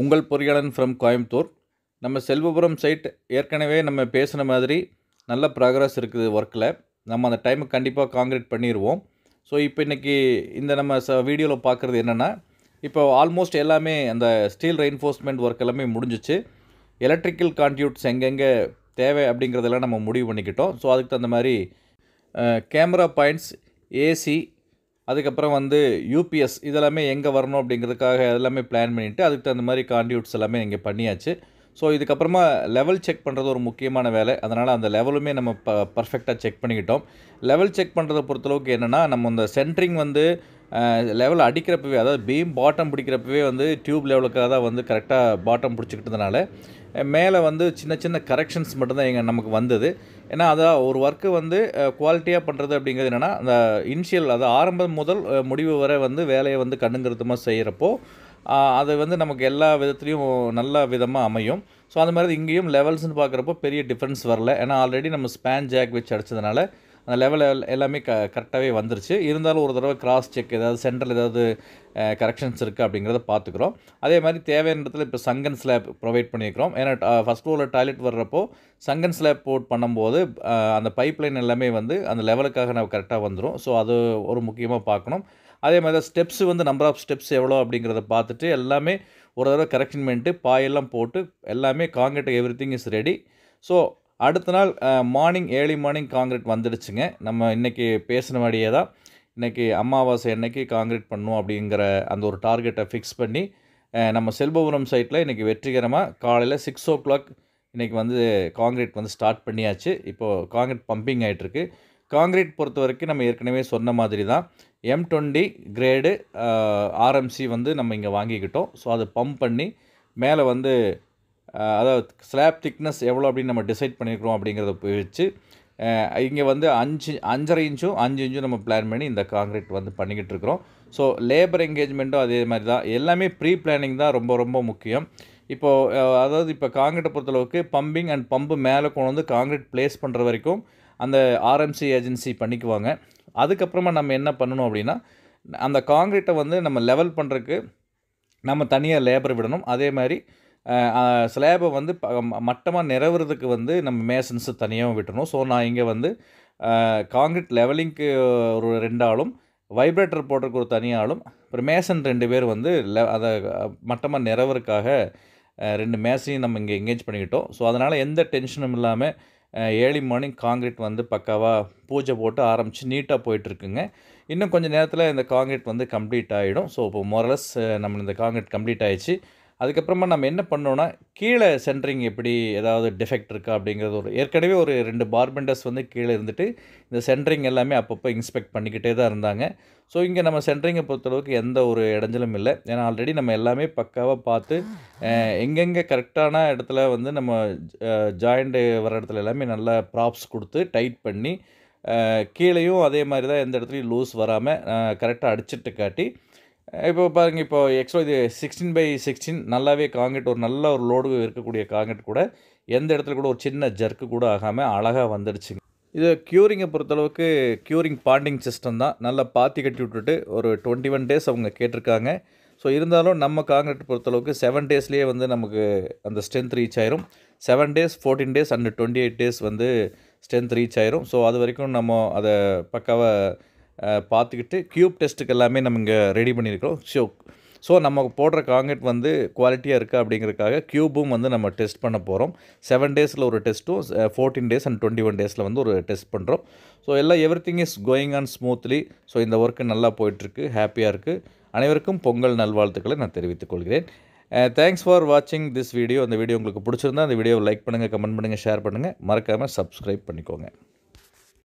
உங்கள் பொறியாளன் ஃப்ரம் கோயம்புத்தூர் நம்ம செல்வபுரம் சைட் ஏற்கனவே நம்ம பேசின மாதிரி நல்ல ப்ராக்ரஸ் இருக்குது ஒர்க்கில் நம்ம அந்த டைமை கண்டிப்பாக காங்க்ரீட் பண்ணிடுவோம் ஸோ இப்போ இன்றைக்கி இந்த நம்ம ச வீடியோவில் பார்க்குறது என்னென்னா இப்போ ஆல்மோஸ்ட் எல்லாமே அந்த ஸ்டீல் ரெயின்ஃபோர்ஸ்மெண்ட் ஒர்க் எல்லாமே முடிஞ்சிச்சு எலக்ட்ரிக்கல் கான்ட்யூட்ஸ் எங்கெங்கே தேவை அப்படிங்கிறதெல்லாம் நம்ம முடிவு பண்ணிக்கிட்டோம் ஸோ அதுக்கு தகுந்த மாதிரி கேமரா பாயிண்ட்ஸ் ஏசி அதுக்கப்புறம் வந்து யூபிஎஸ் இதெல்லாமே எங்கே வரணும் அப்படிங்கிறதுக்காக எல்லாமே பிளான் பண்ணிவிட்டு அதுக்கு தகுந்த மாதிரி கான்டியூட்ஸ் எல்லாமே இங்கே பண்ணியாச்சு ஸோ இதுக்கப்புறமா லெவல் செக் பண்ணுறது ஒரு முக்கியமான வேலை அதனால் அந்த லெவலுமே நம்ம ப பர்ஃபெக்டாக செக் பண்ணிக்கிட்டோம் லெவல் செக் பண்ணுறதை பொறுத்தளவுக்கு என்னென்னா நம்ம இந்த சென்ட்ரிங் வந்து லெவல் அடிக்கிறப்பவே அதாவது பீம் பாட்டம் பிடிக்கிறப்பவே வந்து டியூப் லெவலுக்காக தான் வந்து கரெக்டாக பாட்டம் பிடிச்சிக்கிட்டதுனால மேலே வந்து சின்ன சின்ன கரெக்ஷன்ஸ் மட்டும்தான் எங்கள் நமக்கு வந்தது ஏன்னா அதான் ஒரு ஒர்க்கு வந்து குவாலிட்டியாக பண்ணுறது அப்படிங்கிறது என்னென்னா அந்த இன்ஷியல் அது ஆரம்பம் முதல் முடிவு வரை வந்து வேலையை வந்து கண்ணுங்கிறதுமாக செய்கிறப்போ அது வந்து நமக்கு எல்லா விதத்துலேயும் நல்ல விதமாக அமையும் ஸோ அந்த மாதிரி இங்கேயும் லெவல்ஸ்னு பார்க்குறப்போ பெரிய டிஃப்ரென்ஸ் வரல ஏன்னா ஆல்ரெடி நம்ம ஸ்பேன் ஜாக் வச்சு அடித்ததுனால அந்த லெவல் எல்லாமே க கரெக்டாகவே வந்துருச்சு இருந்தாலும் ஒரு தடவை கிராஸ் செக் ஏதாவது சென்டரில் ஏதாவது கரெக்ஷன்ஸ் இருக்குது அப்படிங்கிறத பார்த்துக்குறோம் அதே மாதிரி தேவையான இடத்துல இப்போ சங்கன் ஸ்லாப் ப்ரொவைட் பண்ணியிருக்கிறோம் ஏன்னா ஃபஸ்ட் ஃப்ளோரில் டாய்லெட் வர்றப்போ சங்கன் ஸ்லாப் போட் பண்ணும்போது அந்த பைப் எல்லாமே வந்து அந்த லெவலுக்காக நம்ம கரெக்டாக வந்துடும் ஸோ அது ஒரு முக்கியமாக பார்க்கணும் அதே மாதிரி தான் ஸ்டெப்ஸ் வந்து நம்பர் ஆஃப் ஸ்டெப்ஸ் எவ்வளோ அப்படிங்கிறத பார்த்துட்டு எல்லாமே ஒரு தடவை கரெக்ஷன் பண்ணிட்டு பாயெல்லாம் போட்டு எல்லாமே concrete everything is ready so அடுத்த நாள் மார்னிங் ஏர்லி மார்னிங் காங்கிரீட் வந்துடுச்சுங்க நம்ம இன்றைக்கி பேசின வழியே தான் இன்றைக்கி அமாவாசை அன்னைக்கு காங்கிரீட் பண்ணும் அப்படிங்கிற அந்த ஒரு டார்கெட்டை ஃபிக்ஸ் பண்ணி நம்ம செல்பபுரம் சைட்டில் இன்றைக்கி வெற்றிகரமாக காலையில் சிக்ஸ் ஓ கிளாக் இன்றைக்கி வந்து காங்கிரீட் வந்து ஸ்டார்ட் பண்ணியாச்சு இப்போது காங்கிரீட் பம்பிங் ஆகிட்டுருக்கு காங்கிரீட் பொறுத்த வரைக்கும் நம்ம ஏற்கனவே சொன்ன மாதிரி தான் எம் டுவெண்ட்டி கிரேடு ஆர்எம்சி வந்து நம்ம இங்கே வாங்கிக்கிட்டோம் ஸோ அதை பம்ப் பண்ணி மேலே வந்து அதாவது ஸ்லாப் திக்னஸ் எவ்வளோ அப்படின்னு நம்ம டிசைட் பண்ணியிருக்கிறோம் அப்படிங்கிறத வச்சு இங்கே வந்து அஞ்சு அஞ்சரை இன்ச்சும் அஞ்சு இன்ச்சும் நம்ம பிளான் பண்ணி இந்த காங்கிரீட் வந்து பண்ணிக்கிட்டு இருக்கிறோம் ஸோ லேபர் என்கேஜ்மெண்ட்டும் அதே மாதிரி தான் எல்லாமே ப்ரீ பிளானிங் தான் ரொம்ப ரொம்ப முக்கியம் இப்போது அதாவது இப்போ காங்கிரீட்டை பொறுத்தளவுக்கு பம்பிங் அண்ட் பம்பு மேலே கொண்டு வந்து காங்கிரீட் பிளேஸ் பண்ணுற வரைக்கும் அந்த ஆர்எம்சி ஏஜென்சி பண்ணிக்குவாங்க அதுக்கப்புறமா நம்ம என்ன பண்ணணும் அப்படின்னா அந்த காங்கிரீட்டை வந்து நம்ம லெவல் பண்ணுறதுக்கு நம்ம தனியாக லேபர் விடணும் அதே மாதிரி ஸ்லேபை வந்து மட்டமாக நிறவுறதுக்கு வந்து நம்ம மேசன்ஸு தனியாகவும் விட்டுணும் ஸோ நான் இங்கே வந்து காங்கிரீட் லெவலிங்க்கு ஒரு ரெண்டாலும் வைப்ரேட்டர் போடுறதுக்கு ஒரு தனியாலும் அப்புறம் மேசன் ரெண்டு பேர் வந்து லெ அதை மட்டமாக நிறவருக்காக ரெண்டு மேசையும் நம்ம இங்கே எங்கேஜ் பண்ணிக்கிட்டோம் ஸோ அதனால் எந்த டென்ஷனும் இல்லாமல் ஏர்லி மார்னிங் காங்கிரீட் வந்து பக்காவாக பூஜை போட்டு ஆரம்பித்து நீட்டாக போயிட்டுருக்குங்க இன்னும் கொஞ்சம் நேரத்தில் இந்த காங்கிரீட் வந்து கம்ப்ளீட் ஆகிடும் ஸோ இப்போ மொரலஸ் நம்ம இந்த காங்கிரீட் கம்ப்ளீட் ஆகிடுச்சு அதுக்கப்புறமா நம்ம என்ன பண்ணோன்னா கீழே சென்ட்ரிங் எப்படி ஏதாவது டிஃபெக்ட் இருக்கா அப்படிங்கிறது ஒரு ஏற்கனவே ஒரு ரெண்டு பார்பெண்டர்ஸ் வந்து கீழே இருந்துட்டு இந்த சென்ட்ரிங் எல்லாமே அப்பப்போ இன்ஸ்பெக்ட் பண்ணிக்கிட்டே தான் இருந்தாங்க ஸோ இங்கே நம்ம சென்ட்ரிங்கை பொறுத்தளவுக்கு எந்த ஒரு இடைஞ்சலும் இல்லை ஏன்னா ஆல்ரெடி நம்ம எல்லாமே பக்காவாக பார்த்து எங்கெங்கே கரெக்டான இடத்துல வந்து நம்ம ஜாயிண்ட்டு வர இடத்துல எல்லாமே நல்லா ப்ராப்ஸ் கொடுத்து டைட் பண்ணி கீழேயும் அதே மாதிரி தான் எந்த இடத்துலையும் லூஸ் வராமல் கரெக்டாக அடிச்சிட்டு காட்டி இப்போ பாருங்கள் இப்போ எக்ஸ்ட்ரா இது சிக்ஸ்டீன் பை சிக்ஸ்டீன் நல்லாவே காங்கிரட் ஒரு நல்ல ஒரு லோடு இருக்கக்கூடிய காங்கிரட் கூட எந்த இடத்துல கூட ஒரு சின்ன ஜர்க்கு கூட ஆகாமல் அழகாக வந்துடுச்சுங்க இது க்யூரிங்கை பொறுத்தளவுக்கு க்யூரிங் பாண்டிங் சிஸ்டம் தான் நல்லா பாத்தி கட்டி விட்டுட்டு ஒரு டுவெண்ட்டி ஒன் டேஸ் அவங்க கேட்டிருக்காங்க ஸோ இருந்தாலும் நம்ம காங்கிரட் பொறுத்தளவுக்கு செவன் டேஸ்லேயே வந்து நமக்கு அந்த ஸ்ட்ரென்த் ரீச் ஆயிரும் seven days fourteen days and twenty eight days வந்து ஸ்ட்ரென்த் ரீச் ஆயிரும் ஸோ அது வரைக்கும் நம்ம அதை பக்காவாக பார்த்துக்கிட்டு க்யூப் டெஸ்ட்டுக்கு எல்லாமே நம்ம இங்கே ரெடி பண்ணியிருக்கிறோம் ஷோ ஸோ நம்ம போடுற காங்கிரீட் வந்து குவாலிட்டியாக இருக்கா அப்படிங்கிறதுக்காக க்யூப்பும் வந்து நம்ம டெஸ்ட் பண்ண போகிறோம் செவன் டேஸில் ஒரு டெஸ்ட்டும் fourteen days and twenty one டேஸில் வந்து ஒரு டெஸ்ட் பண்ணுறோம் ஸோ எல்லாம் everything is going on smoothly so இந்த ஒர்க்கு நல்லா போயிட்டுருக்கு ஹாப்பியாக இருக்குது அனைவருக்கும் பொங்கல் நல்வாழ்த்துக்களை நான் தெரிவித்துக் கொள்கிறேன் தேங்க்ஸ் ஃபார் வாட்சிங் திஸ் வீடியோ அந்த வீடியோ உங்களுக்கு பிடிச்சிருந்தா அந்த வீடியோவை லைக் பண்ணுங்கள் கமெண்ட் பண்ணுங்கள் ஷேர் பண்ணுங்கள் மறக்காமல் சப்ஸ்கிரைப் பண்ணிக்கோங்க